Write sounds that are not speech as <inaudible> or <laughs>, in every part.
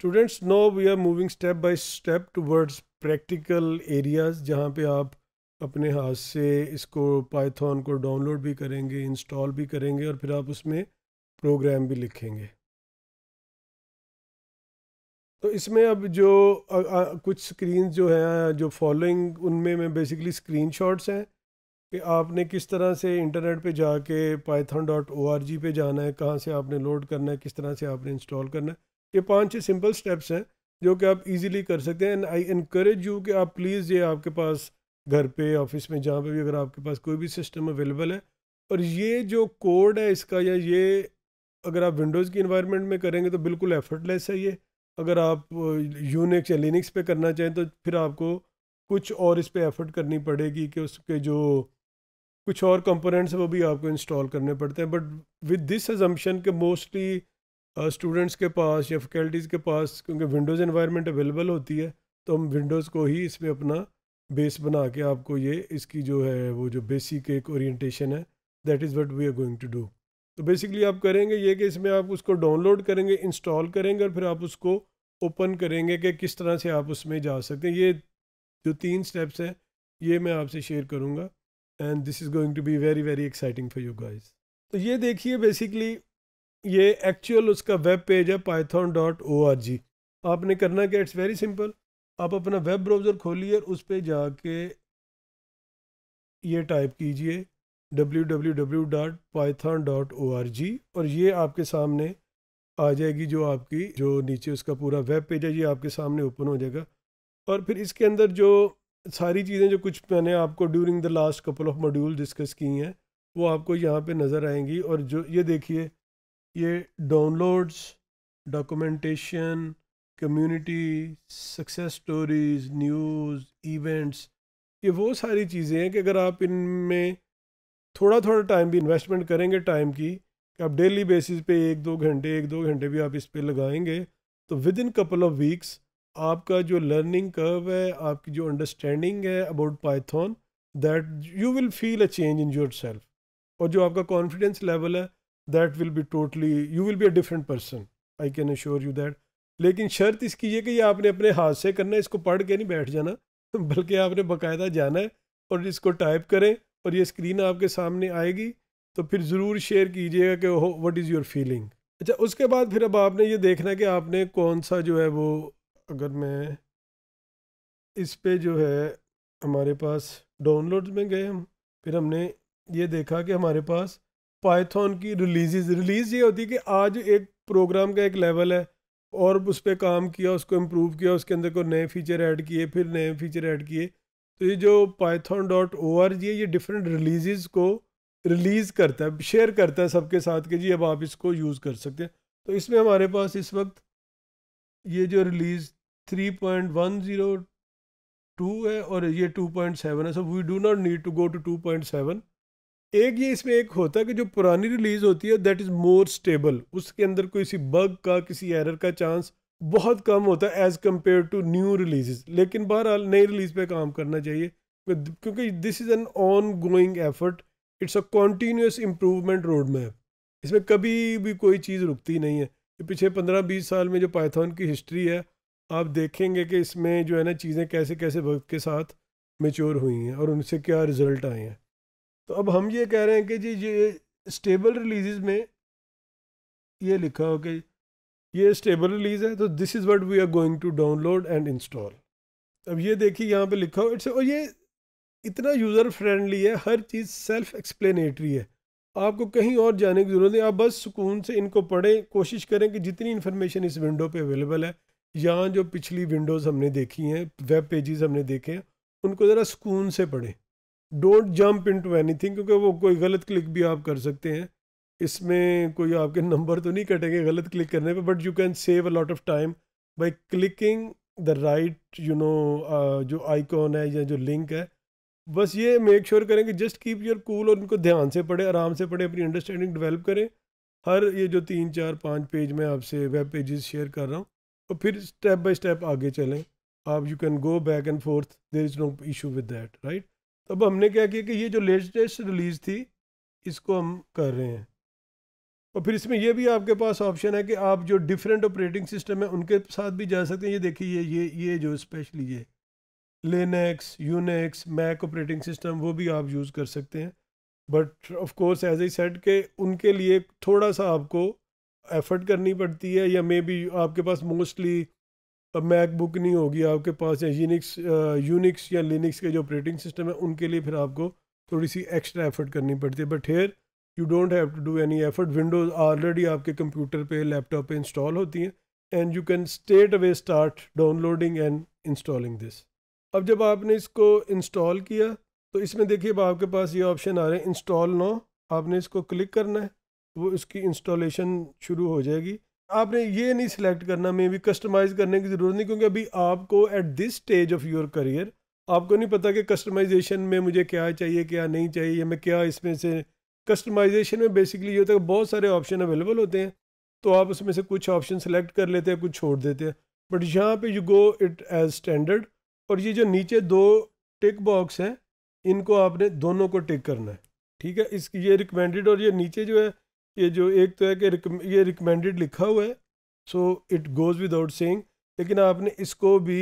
students know we are moving step by step towards practical areas जहाँ पे आप अपने हाथ से इसको पाइथन को डाउनलोड भी करेंगे इंस्टॉल भी करेंगे और फिर आप उसमें प्रोग्राम भी लिखेंगे तो इसमें अब जो आ, आ, कुछ स्क्रीन जो हैं जो फॉलोइंग उनमें मैं बेसिकली शॉट्स हैं कि आपने किस तरह से इंटरनेट पे जाके पाइथन डॉट ओ पे जाना है कहाँ से आपने लोड करना है किस तरह से आपने इंस्टॉल करना है ये पाँच छह सिंपल स्टेप्स हैं जो कि आप इजीली कर सकते हैं एंड आई इनक्रेज यू कि आप प्लीज़ ये आपके पास घर पे ऑफिस में जहाँ पे भी अगर आपके पास कोई भी सिस्टम अवेलेबल है और ये जो कोड है इसका या ये अगर आप विंडोज़ की इन्वायरमेंट में करेंगे तो बिल्कुल एफर्टलेस है ये अगर आप यूनिक्स uh, या लिनिक्स पे करना चाहें तो फिर आपको कुछ और इस पर एफर्ट करनी पड़ेगी कि उसके जो कुछ और कंपोनेंट्स हैं वो भी आपको इंस्टॉल करने पड़ते हैं बट विद दिस एजम्पन के मोस्टली स्टूडेंट्स के पास या फैकल्टीज़ के पास क्योंकि विंडोज़ इन्वायरमेंट अवेलेबल होती है तो हम विंडोज़ को ही इसमें अपना बेस बना के आपको ये इसकी जो है वो जो बेसिक एक ओरिएंटेशन है that is what we are going to do तो बेसिकली आप करेंगे ये कि इसमें आप उसको डाउनलोड करेंगे इंस्टॉल करेंगे और फिर आप उसको ओपन करेंगे कि किस तरह से आप उसमें जा सकते हैं ये जो तीन स्टेप्स हैं ये मैं आपसे शेयर करूँगा and this is going to be very very exciting for you guys तो ये देखिए बेसिकली ये एक्चुअल उसका वेब पेज है Python dot O R G आपने करना क्या इट्स वेरी सिंपल आप अपना वेब ब्राउज़र खोलिए और उस पर जाके ये टाइप कीजिए W W W dot Python dot O R G और ये आपके सामने आ जाएगी जो आपकी जो नीचे उसका पूरा वेब पेज है ये आपके सामने ओपन हो जाएगा और फिर इसके अंदर जो सारी चीज़ें जो कुछ मैंने आपको during the last couple of module discuss की हैं वो आपको यहाँ पे नज़र आएंगी और जो ये देखिए ये downloads documentation community success stories news events ये वो सारी चीज़ें हैं कि अगर आप इनमें थोड़ा थोड़ा टाइम भी इन्वेस्टमेंट करेंगे टाइम की कि आप डेली बेसिस पे एक दो घंटे एक दो घंटे भी आप इस पर लगाएंगे तो within couple of weeks आपका जो लर्निंग कर्व है आपकी जो अंडरस्टैंडिंग है about Python that you will feel a change in yourself और जो आपका कॉन्फिडेंस लेवल है that will be totally you will be a different person I can assure you that लेकिन शर्त इसकी ये कि आपने अपने हाथ से करना है इसको पढ़ के नहीं बैठ जाना <laughs> बल्कि आपने बाकायदा जाना है और इसको टाइप करें और ये स्क्रीन आपके सामने आएगी तो फिर ज़रूर शेयर कीजिएगा कि ओहो वट इज़ योर फीलिंग अच्छा उसके बाद फिर अब आपने ये देखना है कि आपने कौन सा जो है वो अगर मैं इस पे जो है हमारे पास डाउनलोड में गए हम फिर हमने ये देखा कि हमारे पास पाइथन की रिलीजेज रिलीज ये होती है कि आज एक प्रोग्राम का एक लेवल है और उस पर काम किया उसको इम्प्रूव किया उसके अंदर को नए फीचर ऐड किए फिर नए फीचर ऐड किए तो ये जो Python dot O R G है ये डिफरेंट रिलीज़ को रिलीज़ करता है शेयर करता है सबके साथ के जी अब आप इसको यूज़ कर सकते हैं तो इसमें हमारे पास इस वक्त ये जो release three point one zero two है और ये टू पॉइंट सेवन है so we do not need to go to two point seven एक ये इसमें एक होता है कि जो पुरानी रिलीज होती है दैट इज़ मोर स्टेबल उसके अंदर कोई सी बग का किसी एरर का चांस बहुत कम होता है as compare to new release लेकिन बहरहाल नई रिलीज पे काम करना चाहिए क्योंकि this is an ongoing effort it's a continuous improvement road map इसमें कभी भी कोई चीज़ रुकती नहीं है पिछले पंद्रह बीस साल में जो पाइथन की हिस्ट्री है आप देखेंगे कि इसमें जो है ना चीज़ें कैसे कैसे वक्त के साथ मेच्योर हुई हैं और उनसे क्या रिज़ल्ट आए हैं तो अब हम ये कह रहे हैं कि जी ये स्टेबल रिलीज में ये लिखा हो कि ये स्टेबल रिलीज है तो this is what we are going to download and install अब ये देखिए यहाँ पे लिखा हो इट्स और ये इतना यूज़र फ्रेंडली है हर चीज़ सेल्फ एक्सप्लेनेटरी है आपको कहीं और जाने की ज़रूरत नहीं आप बस सुकून से इनको पढ़ें कोशिश करें कि जितनी इन्फॉर्मेशन इस विंडो पे अवेलेबल है यहाँ जो पिछली विंडोज़ हमने देखी हैं वेब पेजेस हमने देखे हैं उनको ज़रा सुकून से पढ़ें don't jump into anything क्योंकि वो कोई गलत क्लिक भी आप कर सकते हैं इसमें कोई आपके नंबर तो नहीं कटेंगे गलत क्लिक करने पे but you can save a lot of time by clicking the right you know जो आइकॉन है या जो लिंक है बस ये मेक श्योर sure करें कि जस्ट कीप योर कूल और उनको ध्यान से पढ़ें आराम से पढ़ें अपनी अंडरस्टैंडिंग डेवलप करें हर ये जो तीन चार पाँच पेज में आपसे वेब पेजेस शेयर कर रहा हूँ और तो फिर स्टेप बाय स्टेप आगे चलें आप you can go back and forth there is no issue with that right तब हमने क्या किया कि ये जो लेटेस्ट रिलीज़ थी इसको हम कर रहे हैं और फिर इसमें यह भी आपके पास ऑप्शन है कि आप जो डिफरेंट ऑपरेटिंग सिस्टम है उनके साथ भी जा सकते हैं ये देखिए ये ये ये जो स्पेशली ये Linux Unix Mac operating system वो भी आप यूज़ कर सकते हैं but of course as a set के उनके लिए थोड़ा सा आपको एफर्ट करनी पड़ती है या मे बी आपके पास मोस्टली अब मैकबुक नहीं होगी आपके पास या यूनिक्स यूनिक्स या लिनिक्स के जो ऑपरेटिंग सिस्टम है उनके लिए फिर आपको थोड़ी सी एक्स्ट्रा एफर्ट करनी पड़ती है but here you don't have to do any effort Windows already आपके कंप्यूटर पे लैपटॉप पे इंस्टॉल होती हैं and you can straight away start downloading and installing this अब जब आपने इसको इंस्टॉल किया तो इसमें देखिए अब आपके पास ये ऑप्शन आ रहे हैं इंस्टॉल नो आपने इसको क्लिक करना है वो इसकी इंस्टॉलेशन शुरू हो जाएगी आपने ये नहीं सिलेक्ट करना मे भी कस्टमाइज़ करने की ज़रूरत नहीं क्योंकि अभी आपको at this stage of your career आपको नहीं पता कि कस्टमाइजेशन में मुझे क्या चाहिए क्या नहीं चाहिए मैं क्या इसमें से कस्टमाइजेशन में बेसिकली ये होता है बहुत सारे ऑप्शन अवेलेबल होते हैं तो आप उसमें से कुछ ऑप्शन सेलेक्ट कर लेते हैं कुछ छोड़ देते हैं बट यहाँ पे you go it as standard और ये जो नीचे दो टिक बॉक्स हैं इनको आपने दोनों को टिक करना है ठीक है इस ये रिकमेंडेड और ये नीचे जो है ये जो एक तो है कि ये रिकमेंडेड लिखा हुआ है so it goes without saying लेकिन आपने इसको भी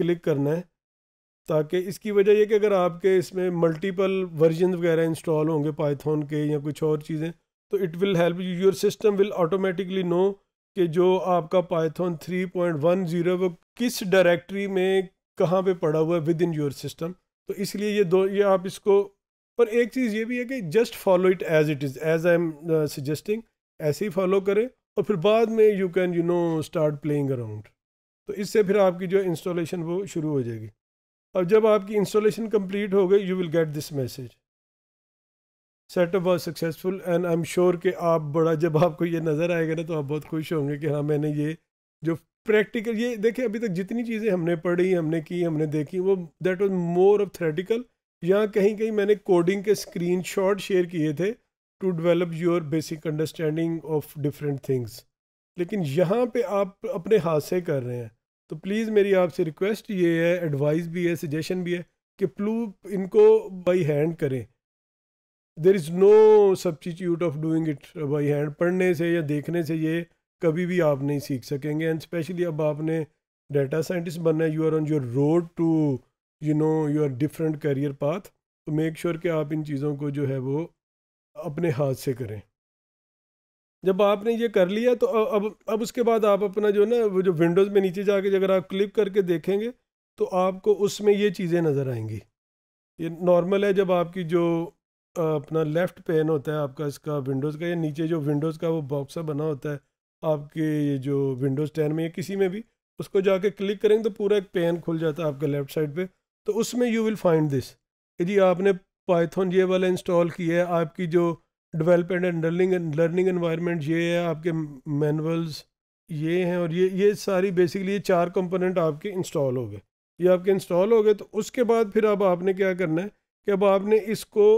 क्लिक करना है ताकि इसकी वजह यह कि अगर आपके इसमें मल्टीपल वर्जन वगैरह इंस्टॉल होंगे पाइथन के या कुछ और चीज़ें तो it will help you your system will automatically know कि जो आपका पाइथन 3.10 वो किस डायरेक्टरी में कहाँ पे पड़ा हुआ है विद इन योर सिस्टम तो इसलिए ये दो ये आप इसको पर एक चीज़ ये भी है कि just follow it as it is as I am suggesting ऐसे ही फॉलो करें और फिर बाद में you can you know start playing around तो इससे फिर आपकी जो इंस्टॉलेशन वो शुरू हो जाएगी और जब आपकी इंस्टॉलेशन कंप्लीट हो गई you will get this message setup was successful and I am sure कि आप बड़ा जब आपको ये नज़र आएगा ना तो आप बहुत खुश होंगे कि हाँ मैंने ये जो प्रैक्टिकल ये देखिए अभी तक जितनी चीज़ें हमने पढ़ी हमने की हमने देखी वो that was more of theoretical यहाँ कहीं कहीं मैंने कोडिंग के शॉट शेयर किए थे to develop your basic understanding of different things लेकिन यहाँ पे आप अपने हाथ से कर रहे हैं तो प्लीज़ मेरी आपसे रिक्वेस्ट ये है एडवाइस भी है सजेशन भी है कि प्लू इनको बाई हैंड करें there is no substitute of doing it by hand पढ़ने से या देखने से ये कभी भी आप नहीं सीख सकेंगे एंड स्पेशली अब आपने डाटा साइंटिस्ट बनना है you are on your road to you know your different career path तो मेक श्योर sure कि आप इन चीज़ों को जो है वो अपने हाथ से करें जब आपने ये कर लिया तो अब अब उसके बाद आप अपना जो है ना वो जो विंडोज़ में नीचे जाके अगर आप क्लिक करके देखेंगे तो आपको उसमें ये चीज़ें नज़र आएंगी ये नॉर्मल है जब आपकी जो अपना लेफ़्ट पेन होता है आपका इसका विंडोज़ का या नीचे जो विंडोज़ का वो बॉक्स बना होता है आपके ये जो विंडोज़ टेन में या किसी में भी उसको जाके क्लिक करेंगे तो पूरा एक पेन खुल जाता है आपके लेफ़्ट साइड पर तो उसमें यू विल फाइंड दिस जी आपने पाइथन ये वाला इंस्टॉल किया है आपकी जो development and learning learning environment ये है आपके मैनुअल्स ये हैं और ये ये सारी बेसिकली ये चार कंपोनेंट आपके इंस्टॉल हो गए ये आपके इंस्टॉल हो गए तो उसके बाद फिर अब आपने क्या करना है कि अब आपने इसको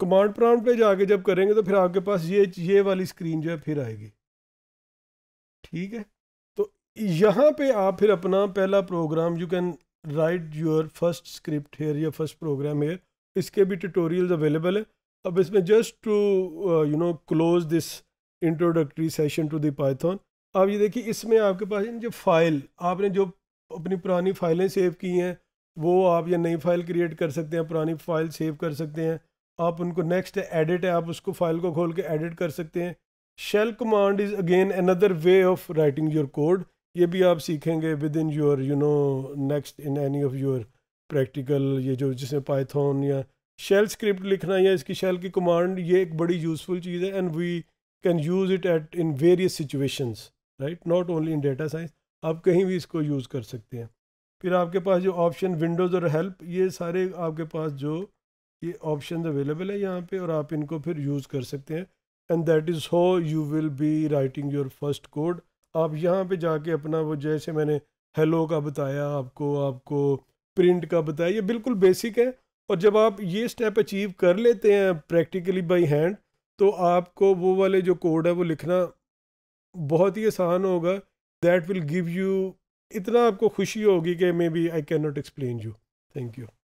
कमांड प्रॉम्प्ट पे जाके जब करेंगे तो फिर आपके पास ये ये वाली स्क्रीन जो है फिर आएगी ठीक है तो यहाँ पे आप फिर अपना पहला program you can write your first script here या फर्स्ट प्रोग्राम हेयर इसके भी ट्यूटोरियल्स अवेलेबल है अब इसमें just to you know close this introductory session to the Python अब ये देखिए इसमें आपके पास जो फाइल आपने जो अपनी पुरानी फाइलें सेव की हैं वो आप ये नई फाइल क्रिएट कर सकते हैं पुरानी फाइल सेव कर सकते हैं आप उनको नेक्स्ट एडिट है आप उसको फाइल को खोल के एडिट कर सकते हैं shell command is again another way of writing your code ये भी आप सीखेंगे with in your you know next in any of your practical ये जो जिसमें पाइथन या शेल स्क्रिप्ट लिखना या इसकी शेल की कमांड ये एक बड़ी यूज़फुल चीज़ है and we can use it at in various situations right not only in data science आप कहीं भी इसको यूज़ कर सकते हैं फिर आपके पास जो ऑप्शन विंडोज़ और हेल्प ये सारे आपके पास जो ये ऑप्शन अवेलेबल है यहाँ पे और आप इनको फिर यूज़ कर सकते हैं and that is how you will be writing your first code आप यहाँ पे जाके अपना वो जैसे मैंने हेलो का बताया आपको आपको प्रिंट का बताया ये बिल्कुल बेसिक है और जब आप ये स्टेप अचीव कर लेते हैं प्रैक्टिकली बाई हैंड तो आपको वो वाले जो कोड है वो लिखना बहुत ही आसान होगा दैट विल गिव यू इतना आपको खुशी होगी कि maybe I can not explain you thank you